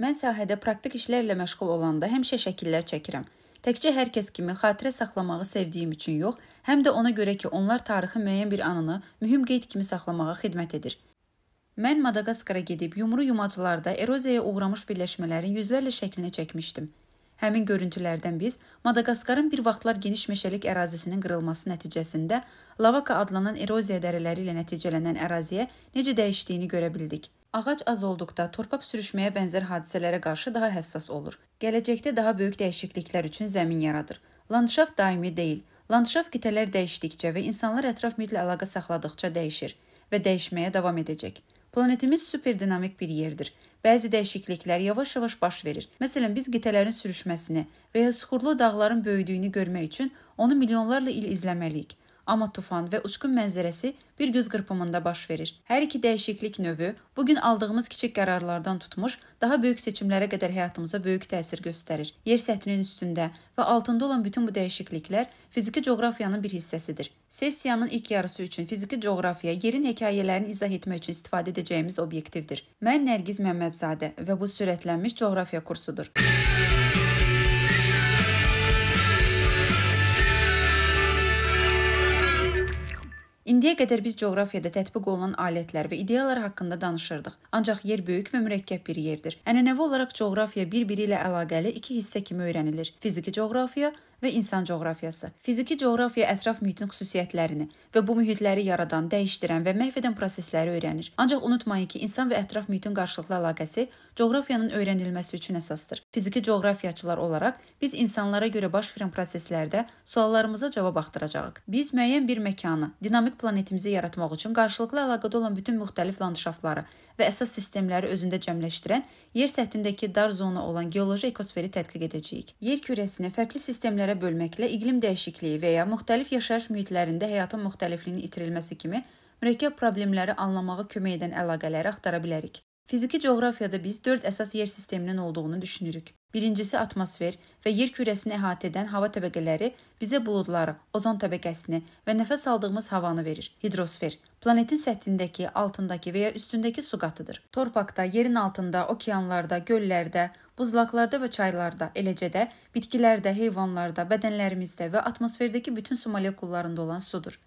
Mən sahədə praktik işlərlə məşğul olanda həmişə şəkillər çəkirəm. Təkcə hər kəs kimi xatirə saxlamağı sevdiyim üçün yox, həm də ona görə ki, onlar tarixi müəyyən bir anını mühüm qeyd kimi saxlamağa xidmət edir. Mən Madaqaskara gedib yumru yumacılarda eroziyaya uğramış birləşmələrin yüzlərlə şəklini çəkmişdim. Həmin görüntülərdən biz Madaqaskarın bir vaxtlar geniş meşəlik ərazisinin qırılması nəticəsində Lavaka adlanan eroziya dərələri ilə nəticələnən əraziyə necə dəyişdiyini görə bildik. Ağac az olduqda torpaq sürüşməyə bənzər hadisələrə qarşı daha həssas olur. Gələcəkdə daha böyük dəyişikliklər üçün zəmin yaradır. Landşaft daimi deyil. Landşaft qitələr dəyişdikcə və insanlar ətraf mühitlə əlaqə saxladıqca dəyişir və dəyişməyə davam edəcək. Planetimiz superdinamik bir yerdir. Bəzi dəyişikliklər yavaş-yavaş baş verir. Məsələn, biz qitələrin sürüşməsini və ya suxurlu dağların böyüdüyünü görmək üçün onu milyonlarla il izləməliyik amma tufan və uçqun mənzərəsi bir göz qırpımında baş verir. Hər iki dəyişiklik növü bu gün aldığımız kiçik qərarlardan tutmuş daha böyük seçimlərə qədər həyatımıza böyük təsir göstərir. Yer səthinin üstündə və altında olan bütün bu dəyişikliklər fiziki coğrafiyanın bir hissəsidir. Sessiyanın ilk yarısı üçün fiziki coğrafiya yerin hekayələrini izah etmək üçün istifadə edəcəyimiz obyektivdir. Mən Nərgiz Məmmədzadə və bu sürətlənmiş coğrafiya kursudur. İndiyə qədər biz coğrafiyada tətbiq olunan alətlər və ideyalar haqqında danışırdıq. Ancaq yer böyük və mürəkkəb bir yerdir. Ənənəvi olaraq coğrafiya bir-biri ilə əlaqəli iki hissə kimi öyrənilir: fiziki coğrafiya və insan coğrafiyası. Fiziki coğrafiya ətraf mühitin xüsusiyyətlərini və bu mühitləri yaradan, dəyişdirən və məhv edən prosesləri öyrənir. Ancaq unutmayın ki, insan və ətraf mühitin qarşılıqlı əlaqəsi coğrafiyanın öyrənilməsi üçün əsasdır. Fiziki coğrafiyaçılar olaraq biz insanlara görə baş verən proseslərdə suallarımıza cavab axtaracağıq. Biz müəyyən bir məkanı, dinamik planetimizi yaratmaq üçün qarşılıqlı əlaqədə olan bütün müxtəlif landşaftları və əsas sistemləri özündə cəmləşdirən yer səthindəki dar zona olan geoloji ekosferi tədqiq edəcəyik. Yer kürəsini fərqli sistemlərə bölməklə iqlim dəyişikliyi və ya müxtəlif yaşayış mühitlərində həyatın müxtəlifliyinin itirilməsi kimi mürəkkəb problemləri anlamağa kömək edən əlaqələri axtara bilərik. Fiziki coğrafiyada biz 4 əsas yer sisteminin olduğunu düşünürük. Birincisi atmosfer və yer kürəsini əhatə edən hava təbəqələri bizə buludları, ozon təbəqəsini və nəfəs aldığımız havanı verir. Hidrosfer planetin səthindəki, altındakı və ya üstündəki su qatıdır. Torpaqda, yerin altında, okeanlarda, göllərdə, buzlaqlarda və çaylarda, eləcə də bitkilərdə, heyvanlarda, bədənlərimizdə və atmosferdəki bütün su molekullarında olan sudur.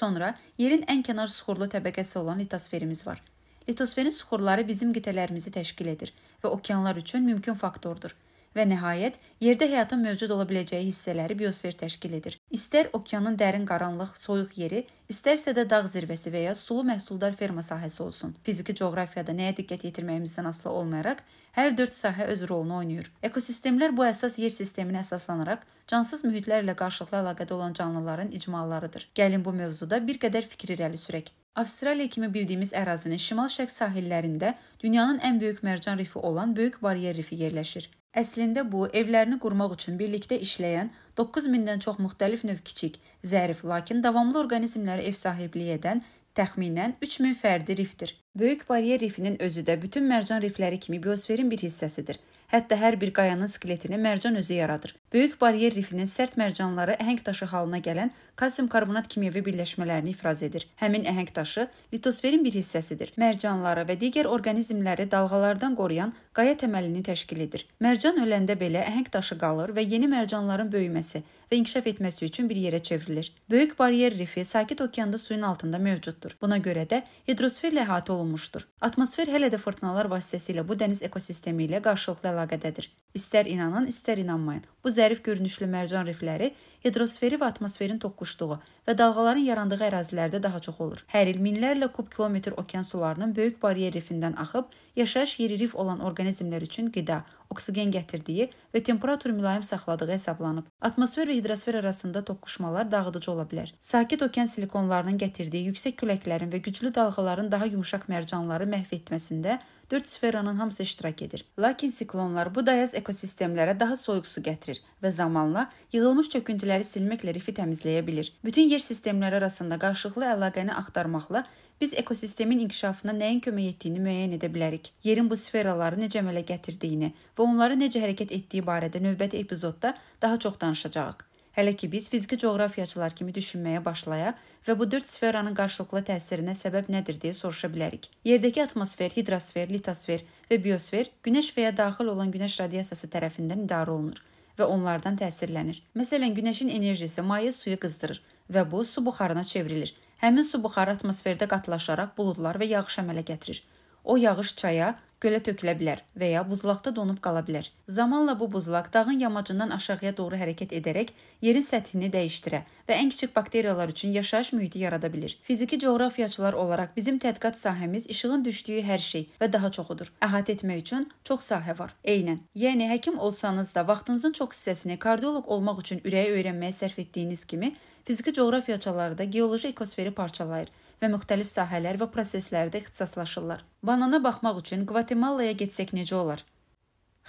Sonra yerin ən kənar süxurlu təbəqəsi olan litosferimiz var. Litosferin süxurları bizim qitələrimizi təşkil edir və okeanlar üçün mümkün faktordur. Və nəhayət, yerdə həyatın mövcud ola biləcəyi hissələri biosfer təşkil edir. İstər okeanın dərin qaranlıq, soyuq yeri, istərsə də dağ zirvəsi və ya sulu məhsuldar ferma sahəsi olsun. Fiziki coğrafiyada nəyə diqqət yetirməyimizdən asılı olmayaraq, hər dörd sahə öz rolunu oynayır. Ekosistemlər bu əsas yer sisteminə əsaslanaraq cansız mühitlərlə qarşılıqlı əlaqədə olan canlıların icmalarıdır. Gəlin bu mövzuda bir qədər fikir irəli sürək. Avstraliya kimi bildiyimiz ərazinin şimal-şərq sahillərində dünyanın ən böyük mərcan rifi olan Böyük Baryer rifi yerləşir. Əslində bu evlərini qurmaq üçün birlikdə işləyən 9000-dən çox müxtəlif növ kiçik, zərif, lakin davamlı orqanizmlərə ev sahibliyi edən təxminən 3000 fərdi rifdir. Böyük Baryer rifinin özü də bütün mərcan rifləri kimi biosferin bir hissəsidir. Hətta hər bir qayanın skeletini mərcan özü yaradır. Böyük baryer rifinin sərt mərcanları əhəng daşı halına gələn kalsium karbonat kimyəvi birləşmələrini ifraz edir. Həmin əhəng daşı litosferin bir hissəsidir. Mərcanları və digər orqanizmləri dalğalardan qoruyan qaya təməlini təşkil edir. Mərcan öləndə belə əhəng daşı qalır və yeni mərcanların böyüməsi və inkişaf etməsi üçün bir yerə çevrilir. Böyük baryer rifi sakit okeanda suyun altında mövcuddur. Buna görə də hidrosferlə əhatə olunmuşdur. Atmosfer hələ də fırtınalar vasitəsilə bu dəniz ekosistemi ilə qarşılıqlı əlaqədədir. İstər inanın, istər inanmayın. Bu zərif görünüşlü mərcan rifləri hidrosferi və atmosferin toqquşduğu və dalğaların yarandığı ərazilərdə daha çox olur. Hər il minlərlə kub kilometr okean sularının böyük baryer rifindən axıb yaşayış yeri rif olan orqanizmlər üçün qida, oksigen gətirdiyi və temperatur mülayim saxladığı hesablanıb. Atmosfer və hidrosfer arasında toqquşmalar dağıdıcı ola bilər. Sakit okean silikonlarının gətirdiyi yüksək küləklərin və güclü dalğaların daha yumşaq mərcanları məhv etməsində 4 sferanın hamısı iştirak edir. Lakin siklonlar bu dayaz ekosistemlərə daha soyuq su gətirir və zamanla yığılmış çöküntülər bitkiləri silməklə rifi təmizləyə bilir. Bütün yer sistemləri arasında qarşılıqlı əlaqəni axtarmaqla biz ekosistemin inkişafına nəyin kömək etdiyini müəyyən edə bilərik. Yerin bu sferaları necə əmələ gətirdiyini və onları necə hərəkət etdiyi barədə növbəti epizodda daha çox danışacağıq. Hələ ki biz fiziki coğrafiyaçılar kimi düşünməyə başlayaq və bu dörd sferanın qarşılıqlı təsirinə səbəb nədir deyə soruşa bilərik. Yerdəki atmosfer, hidrosfer, litosfer və biosfer günəş və ya daxil olan günəş radiasiyası tərəfindən idarə olunur və onlardan təsirlənir. Məsələn, günəşin enerjisi maye suyu qızdırır və bu su buxarına çevrilir. Həmin su buxarı atmosferdə qatlaşaraq buludlar və yağış əmələ gətirir. O yağış çaya, gölə tökülə bilər və ya buzlaqda donub qala bilər. Zamanla bu buzlaq dağın yamacından aşağıya doğru hərəkət edərək yerin səthini dəyişdirə və ən kiçik bakteriyalar üçün yaşayış mühiti yarada bilir. Fiziki coğrafiyaçılar olaraq bizim tədqiqat sahəmiz işığın düşdüyü hər şey və daha çoxudur. Əhatə etmək üçün çox sahə var. Eynən. Yəni həkim olsanız da vaxtınızın çox hissəsini kardioloq olmaq üçün ürəyi öyrənməyə sərf etdiyiniz kimi Fiziki coğrafiyaçılar da geoloji ekosferi parçalayır və müxtəlif sahələr və proseslərdə ixtisaslaşırlar. Banana baxmaq üçün Gvatemalaya getsək necə olar?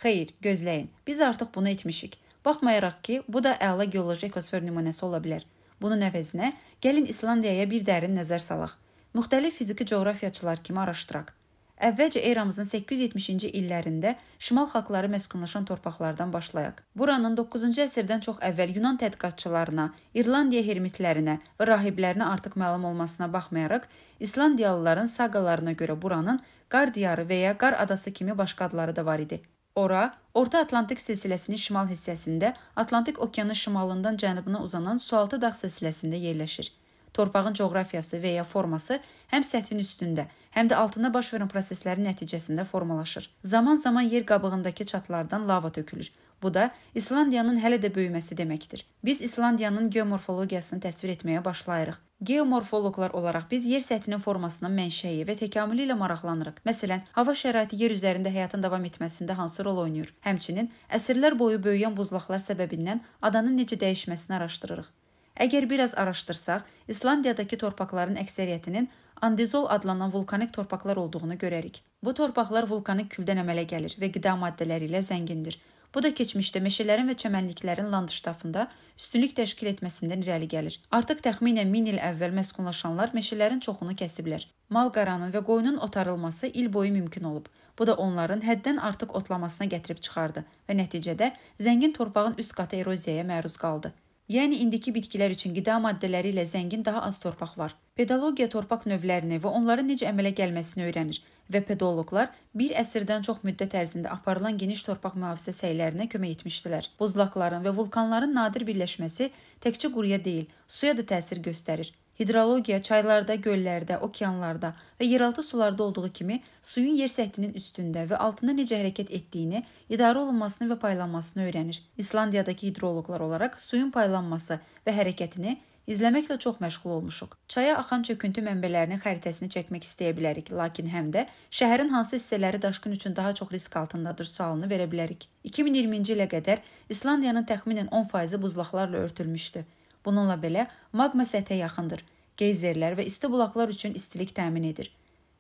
Xeyr, gözləyin. Biz artıq bunu etmişik. Baxmayaraq ki, bu da əla geoloji ekosfer nümunəsi ola bilər. Bunun əvəzinə gəlin İslandiyaya bir dərin nəzər salaq. Müxtəlif fiziki coğrafiyaçılar kimi araşdıraq. Əvvəlcə eramızın 870-ci illərində şimal xalqları məskunlaşan torpaqlardan başlayaq. Buranın 9-cu əsrdən çox əvvəl Yunan tədqiqatçılarına, İrlandiya hermitlərinə və rahiblərinə artıq məlum olmasına baxmayaraq, İslandiyalıların saqalarına görə buranın Qar diyarı və ya Qar adası kimi başqa adları da var idi. Ora Orta Atlantik silsiləsinin şimal hissəsində, Atlantik okeanı şimalından cənubuna uzanan sualtı dağ silsiləsində yerləşir. Torpağın coğrafiyası və ya forması həm səthin üstündə, həm də altında baş verən proseslərin nəticəsində formalaşır. Zaman-zaman yer qabığındakı çatlardan lava tökülür. Bu da İslandiyanın hələ də böyüməsi deməkdir. Biz İslandiyanın geomorfologiyasını təsvir etməyə başlayırıq. Geomorfoloqlar olaraq biz yer səthinin formasının mənşəyi və təkamülü ilə maraqlanırıq. Məsələn, hava şəraiti yer üzərində həyatın davam etməsində hansı rol oynayır? Həmçinin əsrlər boyu böyüyən buzlaqlar səbəbindən adanın necə dəyişməsini araşdırırıq. Əgər biraz araşdırsaq, İslandiyadakı torpaqların əksəriyyətinin andizol adlanan vulkanik torpaqlar olduğunu görərik. Bu torpaqlar vulkanik küldən əmələ gəlir və qida maddələri ilə zəngindir. Bu da keçmişdə meşələrin və çəmənliklərin landştafında üstünlük təşkil etməsindən irəli gəlir. Artıq təxminən 1000 il əvvəl məskunlaşanlar meşələrin çoxunu kəsiblər. Mal qaranın və qoyunun otarılması il boyu mümkün olub. Bu da onların həddən artıq otlamasına gətirib çıxardı və nəticədə zəngin torpağın üst qatı eroziyaya məruz qaldı. Yəni indiki bitkilər üçün qida maddələri ilə zəngin daha az torpaq var. Pedologiya torpaq növlərini və onların necə əmələ gəlməsini öyrənir və pedoloqlar bir əsrdən çox müddət ərzində aparılan geniş torpaq mühafizə səylərinə kömək etmişdilər. Buzlaqların və vulkanların nadir birləşməsi təkcə quruya deyil, suya da təsir göstərir. Hidrologiya çaylarda, göllərdə, okeanlarda və yeraltı sularda olduğu kimi suyun yer səthinin üstündə və altında necə hərəkət etdiyini, idarə olunmasını və paylanmasını öyrənir. İslandiyadakı hidroloqlar olaraq suyun paylanması və hərəkətini izləməklə çox məşğul olmuşuq. Çaya axan çöküntü mənbələrinin xəritəsini çəkmək istəyə bilərik, lakin həm də şəhərin hansı hissələri daşqın üçün daha çox risk altındadır sualını verə bilərik. 2020-ci ilə qədər İslandiyanın təxminən 10%-i buzlaqlarla örtülmüşdü. Bununla belə maqma səthə yaxındır. Geyzerlər və isti bulaqlar üçün istilik təmin edir.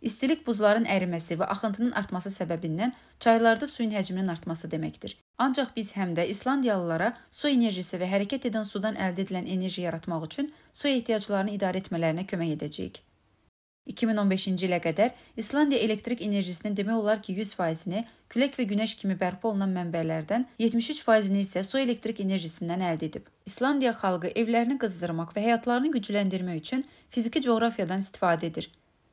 İstilik buzların əriməsi və axıntının artması səbəbindən çaylarda suyun həcminin artması deməkdir. Ancaq biz həm də İslandiyalılara su enerjisi və hərəkət edən sudan əldə edilən enerji yaratmaq üçün su ehtiyaclarını idarə etmələrinə kömək edəcəyik. 2015-ci ilə qədər İslandiya elektrik enerjisinin demək olar ki, 100%-ni külək və günəş kimi bərpa olunan mənbələrdən, 73%-ni isə su elektrik enerjisindən əldə edib. İslandiya xalqı evlərini qızdırmaq və həyatlarını gücləndirmək üçün fiziki coğrafiyadan istifadə edir.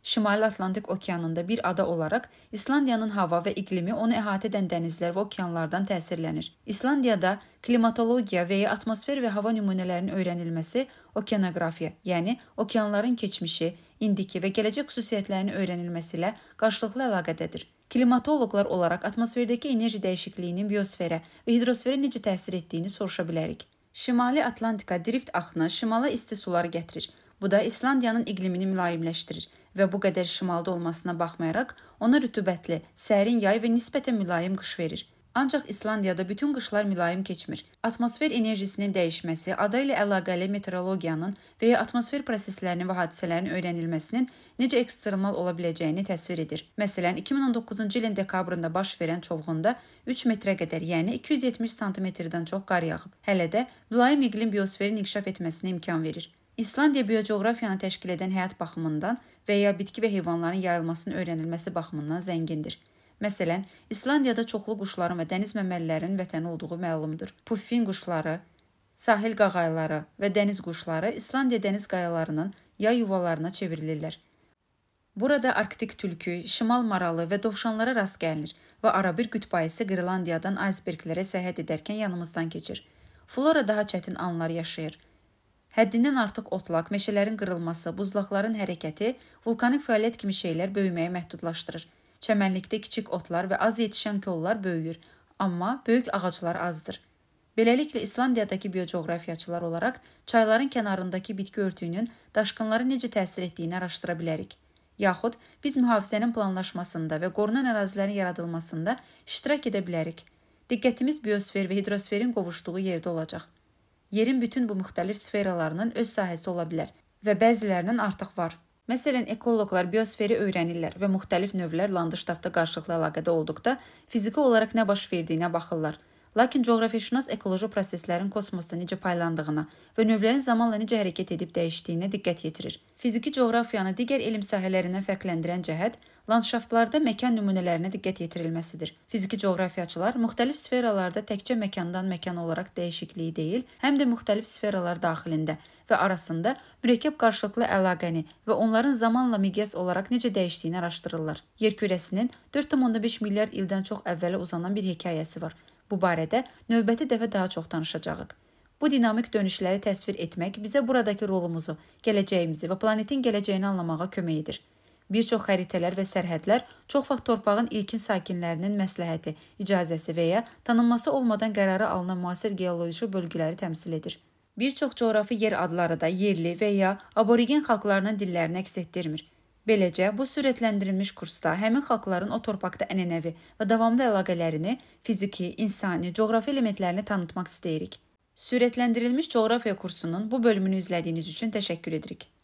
Şimali Atlantik okeanında bir ada olaraq İslandiyanın hava və iqlimi onu əhatə edən dənizlər və okeanlardan təsirlənir. İslandiyada klimatologiya və ya atmosfer və hava nümunələrinin öyrənilməsi okeanoqrafiya, yəni okeanların keçmişi, indiki və gələcək xüsusiyyətlərinin öyrənilməsi ilə qarşılıqlı əlaqədədir. Klimatoloqlar olaraq atmosferdəki enerji dəyişikliyinin biosferə və hidrosferə necə təsir etdiyini soruşa bilərik. Şimali Atlantika drift axını şimala isti suları gətirir. Bu da İslandiyanın iqlimini mülayimləşdirir və bu qədər şimalda olmasına baxmayaraq ona rütubətli, sərin yay və nisbətən mülayim qış verir. Ancaq İslandiyada bütün qışlar mülayim keçmir. Atmosfer enerjisinin dəyişməsi, ada ilə əlaqəli meteorologiyanın və ya atmosfer proseslərinin və hadisələrin öyrənilməsinin necə ekstremal ola biləcəyini təsvir edir. Məsələn, 2019-cu ilin dekabrında baş verən çovğunda 3 metrə qədər, yəni 270 sm-dən çox qar yağıb. Hələ də mülayim iqlim biosferin inkişaf etməsinə imkan verir. İslandiya biocoğrafiyanı təşkil edən həyat baxımından və ya bitki və heyvanların yayılmasının öyrənilməsi baxımından zəngindir. Məsələn, İslandiyada çoxlu quşların və dəniz məməlilərinin vətəni olduğu məlumdur. Puffin quşları, sahil qağayıları və dəniz quşları İslandiya dəniz qayalarının yay yuvalarına çevrilirlər. Burada arktik tülkü, şimal maralı və dovşanlara rast gəlinir və arabir qütbayısı Qrenlandiyadan aysberqlərə səyahət edərkən yanımızdan keçir. Flora daha çətin anlar yaşayır. Həddindən artıq otlaq, meşələrin qırılması, buzlaqların hərəkəti vulkanik fəaliyyət kimi şeylər böyüməyi məhdudlaşdırır. Çəmənlikdə kiçik otlar və az yetişən kollar böyüyür, amma böyük ağaclar azdır. Beləliklə İslandiyadakı biocoğrafiyaçılar olaraq çayların kənarındakı bitki örtüyünün daşqınlara necə təsir etdiyini araşdıra bilərik. Yaxud biz mühafizənin planlaşmasında və qorunan ərazilərin yaradılmasında iştirak edə bilərik. Diqqətimiz biosfer və hidrosferin qovuşduğu yerdə olacaq. Yerin bütün bu müxtəlif sferalarının öz sahəsi ola bilər və bəzilərinin artıq var. Məsələn, ekoloqlar biosferi öyrənirlər və müxtəlif növlər landşaftda qarşılıqlı əlaqədə olduqda fiziki olaraq nə baş verdiyinə baxırlar. Lakin coğrafiyaşünas ekoloji proseslərin kosmosda necə paylandığına və növlərin zamanla necə hərəkət edib dəyişdiyinə diqqət yetirir. Fiziki coğrafiyanı digər elm sahələrindən fərqləndirən cəhət landşaftlarda məkan nümunələrinə diqqət yetirilməsidir. Fiziki coğrafiyaçılar müxtəlif sferalarda təkcə məkandan məkana olaraq dəyişikliyi deyil, həm də müxtəlif sferalar daxilində və arasında mürəkkəb qarşılıqlı əlaqəni və onların zamanla miqyas olaraq necə dəyişdiyini araşdırırlar. Yer kürəsinin 4.5 milyard ildən çox əvvələ uzanan bir hekayəsi var. Bu barədə növbəti dəfə daha çox danışacağıq. Bu dinamik dönüşləri təsvir etmək bizə buradakı rolumuzu, gələcəyimizi və planetin gələcəyini anlamağa kömək edir. Bir çox xəritələr və sərhədlər çox vaxt torpağın ilkin sakinlərinin məsləhəti, icazəsi və ya tanınması olmadan qərara alınan müasir geoloji bölgələri təmsil edir bir çox coğrafi yer adları da yerli və ya aborigen xalqlarının dillərini əks etdirmir. Beləcə, bu sürətləndirilmiş kursda həmin xalqların o torpaqda ənənəvi və davamlı əlaqələrini, fiziki, insani, coğrafi elementlərini tanıtmaq istəyirik. Sürətləndirilmiş coğrafiya kursunun bu bölümünü izlədiyiniz üçün təşəkkür edirik.